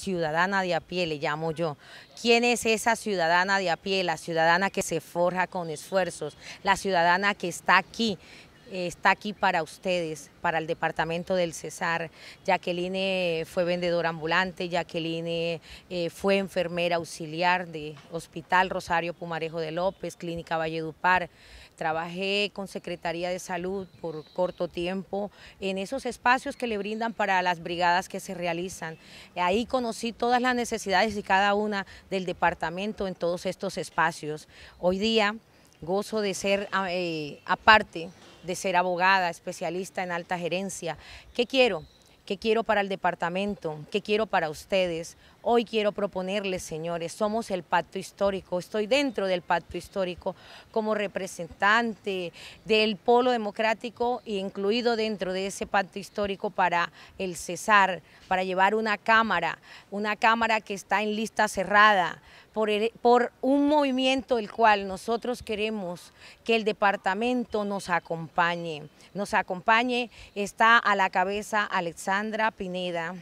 ciudadana de a pie, le llamo yo. ¿Quién es esa ciudadana de a pie? La ciudadana que se forja con esfuerzos, la ciudadana que está aquí, eh, está aquí para ustedes, para el departamento del Cesar. Jacqueline eh, fue vendedora ambulante, Jacqueline eh, fue enfermera auxiliar de Hospital Rosario Pumarejo de López, Clínica Valledupar. Trabajé con Secretaría de Salud por corto tiempo en esos espacios que le brindan para las brigadas que se realizan. Ahí conocí todas las necesidades y cada una del departamento en todos estos espacios. Hoy día gozo de ser ah, aparte de ser abogada, especialista en alta gerencia. ¿Qué quiero? ¿Qué quiero para el departamento? ¿Qué quiero para ustedes? Hoy quiero proponerles, señores, somos el pacto histórico, estoy dentro del pacto histórico como representante del polo democrático y e incluido dentro de ese pacto histórico para el Cesar, para llevar una cámara, una cámara que está en lista cerrada, por, por, un movimiento el cual nosotros queremos que el departamento nos acompañe. Nos acompañe, está a la cabeza Alexandra Pineda,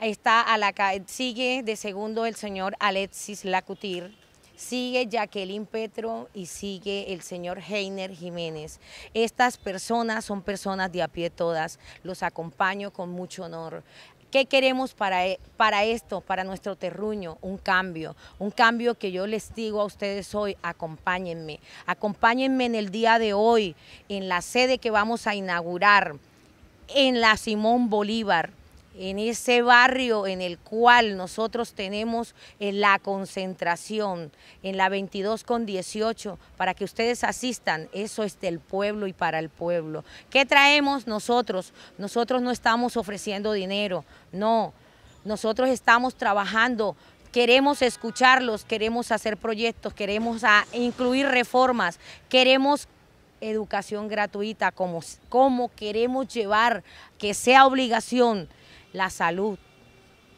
Está a la, sigue de segundo el señor Alexis Lacutir, sigue Jacqueline Petro y sigue el señor Heiner Jiménez. Estas personas son personas de a pie todas, los acompaño con mucho honor. ¿Qué queremos para, e, para esto, para nuestro terruño? Un cambio, un cambio que yo les digo a ustedes hoy, acompáñenme, acompáñenme en el día de hoy, en la sede que vamos a inaugurar, en la Simón Bolívar, en ese barrio en el cual nosotros tenemos eh, la concentración en la 22 con 18 para que ustedes asistan. Eso es del pueblo y para el pueblo. ¿Qué traemos nosotros? Nosotros no estamos ofreciendo dinero, no. Nosotros estamos trabajando queremos escucharlos, queremos hacer proyectos, queremos ah, incluir reformas, queremos educación gratuita como, como queremos llevar que sea obligación la salud,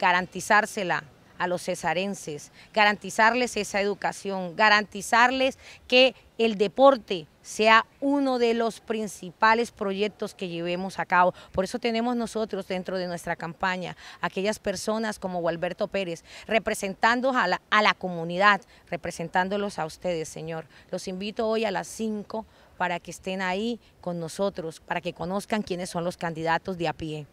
garantizársela a los cesarenses, garantizarles esa educación, garantizarles que el deporte sea uno de los principales proyectos que llevemos a cabo. Por eso tenemos nosotros dentro de nuestra campaña aquellas personas como Gualberto Pérez, representando a la, a la comunidad, representándolos a ustedes, Señor. Los invito hoy a las 5 para que estén ahí con nosotros, para que conozcan quiénes son los candidatos de a pie.